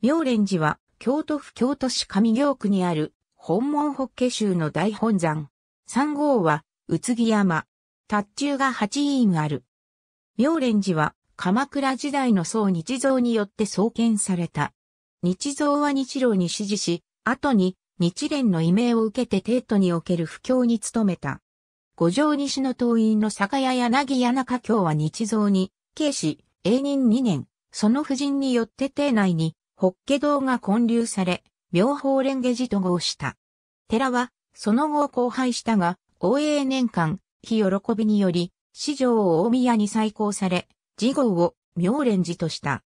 妙蓮寺は、京都府京都市上京区にある、本門北家州の大本山。三号は、宇津木山。達中が八院ある。妙蓮寺は、鎌倉時代の宋日蔵によって創建された。日蔵は日露に指示し、後に日蓮の異名を受けて帝都における布教に努めた。五条西の党員の酒屋柳谷中京は日蔵に、慶始、永仁二年、その夫人によって邸内に、法華堂が建立され、妙法蓮華寺と合した。寺は、その後荒廃したが、応永年間、日喜びにより、四条を大宮に再興され、次号を妙蓮寺とした。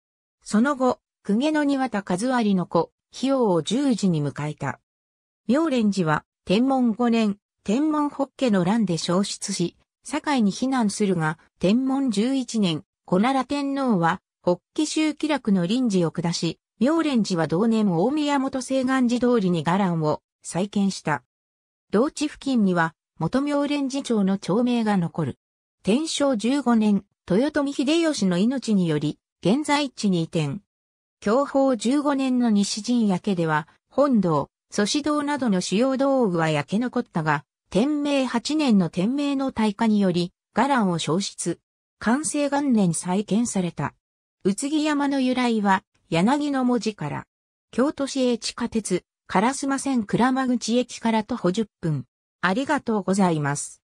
その後、公家の庭田和有の子、費用を十字に迎えた。妙蓮寺は、天文五年、天文法華の乱で消失し、堺に避難するが、天文十一年、小奈良天皇は、法華宗気楽の臨時を下し、妙蓮寺は同年大宮元西岸寺通りに伽藍を再建した。同地付近には元妙蓮寺町の町名が残る。天正15年、豊臣秀吉の命により、現在地に移転。享保15年の西陣焼けでは、本堂、祖師堂などの主要道具は焼け残ったが、天明8年の天明の大火により、伽藍を消失。完成元年再建された。宇津木山の由来は、柳の文字から、京都市営地下鉄、烏丸線倉間口駅から徒歩10分。ありがとうございます。